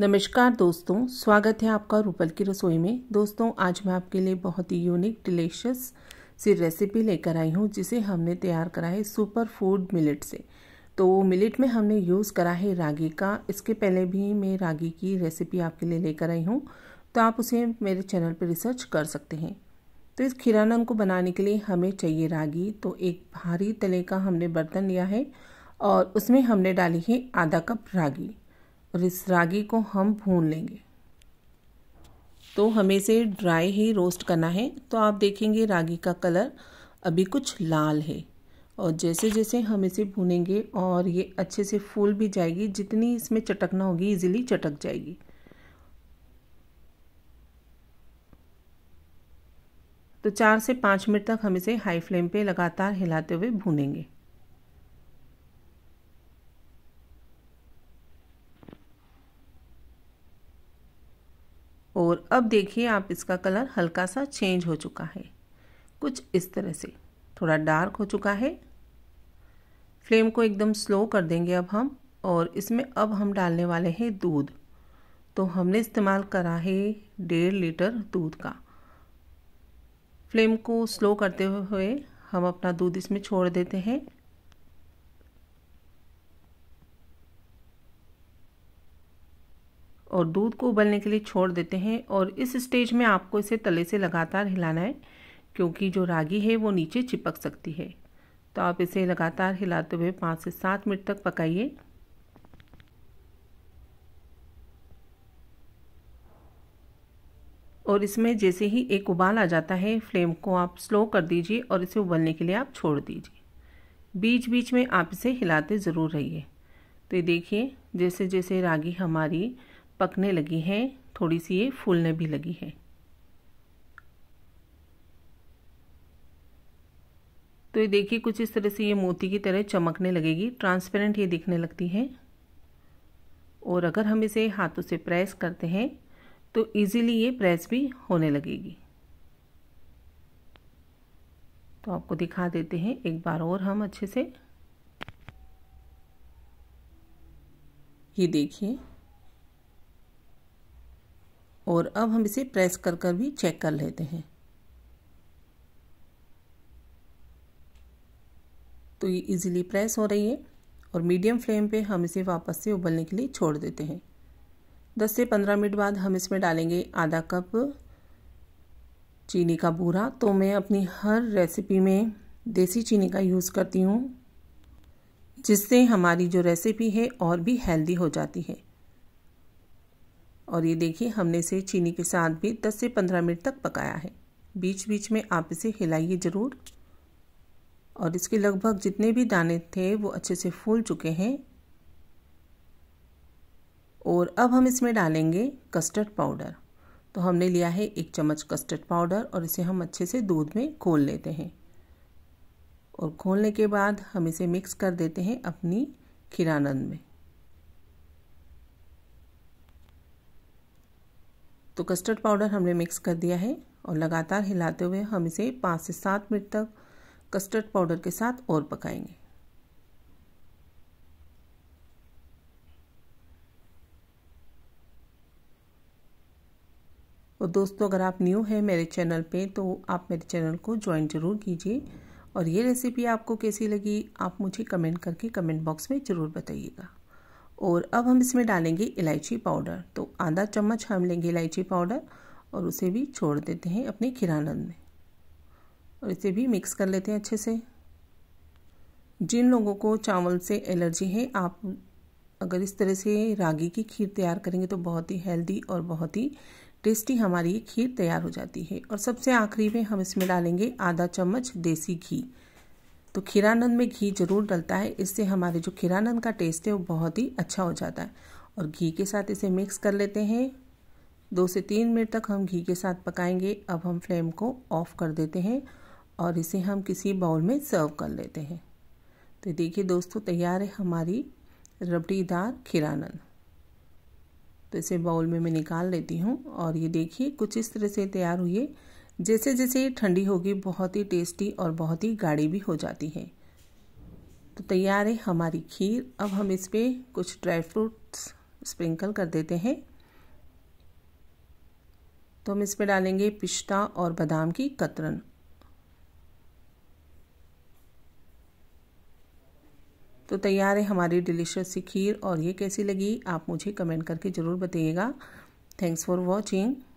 नमस्कार दोस्तों स्वागत है आपका रूपल की रसोई में दोस्तों आज मैं आपके लिए बहुत ही यूनिक डिलीशियस सी रेसिपी लेकर आई हूँ जिसे हमने तैयार करा है सुपर फूड मिलेट से तो मिलेट में हमने यूज़ करा है रागी का इसके पहले भी मैं रागी की रेसिपी आपके लिए लेकर आई हूँ तो आप उसे मेरे चैनल पर रिसर्च कर सकते हैं तो इस खीरा को बनाने के लिए हमें चाहिए रागी तो एक भारी तले का हमने बर्तन लिया है और उसमें हमने डाली है आधा कप रागी और इस रागी को हम भून लेंगे तो हमें इसे ड्राई ही रोस्ट करना है तो आप देखेंगे रागी का कलर अभी कुछ लाल है और जैसे जैसे हम इसे भूनेंगे और ये अच्छे से फूल भी जाएगी जितनी इसमें चटकना होगी इजीली चटक जाएगी तो चार से पाँच मिनट तक हम इसे हाई फ्लेम पे लगातार हिलाते हुए भूनेंगे और अब देखिए आप इसका कलर हल्का सा चेंज हो चुका है कुछ इस तरह से थोड़ा डार्क हो चुका है फ्लेम को एकदम स्लो कर देंगे अब हम और इसमें अब हम डालने वाले हैं दूध तो हमने इस्तेमाल करा है डेढ़ लीटर दूध का फ्लेम को स्लो करते हुए हम अपना दूध इसमें छोड़ देते हैं और दूध को उबलने के लिए छोड़ देते हैं और इस स्टेज में आपको इसे तले से लगातार हिलाना है क्योंकि जो रागी है वो नीचे चिपक सकती है तो आप इसे लगातार हिलाते हुए पाँच से सात मिनट तक पकाइए और इसमें जैसे ही एक उबाल आ जाता है फ्लेम को आप स्लो कर दीजिए और इसे उबलने के लिए आप छोड़ दीजिए बीच बीच में आप इसे हिलाते ज़रूर रहिए तो ये देखिए जैसे जैसे रागी हमारी पकने लगी है थोड़ी सी ये फूलने भी लगी है तो ये देखिए कुछ इस तरह से ये मोती की तरह चमकने लगेगी ट्रांसपेरेंट ये दिखने लगती है और अगर हम इसे हाथों से प्रेस करते हैं तो इजीली ये प्रेस भी होने लगेगी तो आपको दिखा देते हैं एक बार और हम अच्छे से ये देखिए और अब हम इसे प्रेस कर कर भी चेक कर लेते हैं तो ये इजीली प्रेस हो रही है और मीडियम फ्लेम पे हम इसे वापस से उबलने के लिए छोड़ देते हैं 10 से 15 मिनट बाद हम इसमें डालेंगे आधा कप चीनी का बूरा तो मैं अपनी हर रेसिपी में देसी चीनी का यूज़ करती हूँ जिससे हमारी जो रेसिपी है और भी हेल्दी हो जाती है और ये देखिए हमने इसे चीनी के साथ भी 10 से 15 मिनट तक पकाया है बीच बीच में आप इसे हिलाइए ज़रूर और इसके लगभग जितने भी दाने थे वो अच्छे से फूल चुके हैं और अब हम इसमें डालेंगे कस्टर्ड पाउडर तो हमने लिया है एक चम्मच कस्टर्ड पाउडर और इसे हम अच्छे से दूध में खोल लेते हैं और खोलने के बाद हम इसे मिक्स कर देते हैं अपनी खिरानंद में तो कस्टर्ड पाउडर हमने मिक्स कर दिया है और लगातार हिलाते हुए हम इसे पाँच से सात मिनट तक कस्टर्ड पाउडर के साथ और पकाएंगे और तो दोस्तों अगर आप न्यू हैं मेरे चैनल पे तो आप मेरे चैनल को ज्वाइन ज़रूर कीजिए और ये रेसिपी आपको कैसी लगी आप मुझे कमेंट करके कमेंट बॉक्स में ज़रूर बताइएगा और अब हम इसमें डालेंगे इलायची पाउडर तो आधा चम्मच हम लेंगे इलायची पाउडर और उसे भी छोड़ देते हैं अपने खिरानंद में और इसे भी मिक्स कर लेते हैं अच्छे से जिन लोगों को चावल से एलर्जी है आप अगर इस तरह से रागी की खीर तैयार करेंगे तो बहुत ही हेल्दी और बहुत ही टेस्टी हमारी ये खीर तैयार हो जाती है और सबसे आखिरी में हम इसमें डालेंगे आधा चम्मच देसी घी तो खीरानंद में घी जरूर डलता है इससे हमारे जो खीरानंद का टेस्ट है वो बहुत ही अच्छा हो जाता है और घी के साथ इसे मिक्स कर लेते हैं दो से तीन मिनट तक हम घी के साथ पकाएंगे अब हम फ्लेम को ऑफ कर देते हैं और इसे हम किसी बाउल में सर्व कर लेते हैं तो देखिए दोस्तों तैयार है हमारी रबड़ीदार खीरानंद तो इसे बाउल में मैं निकाल लेती हूँ और ये देखिए कुछ इस तरह से तैयार हुई है जैसे जैसे ठंडी होगी बहुत ही टेस्टी और बहुत ही गाढ़ी भी हो जाती है तो तैयार है हमारी खीर अब हम इस पर कुछ ड्राई फ्रूट्स स्प्रिंकल कर देते हैं तो हम इस पर डालेंगे पिस्ता और बादाम की कतरन तो तैयार है हमारी डिलीशियस सी खीर और ये कैसी लगी आप मुझे कमेंट करके ज़रूर बताइएगा थैंक्स फॉर वॉचिंग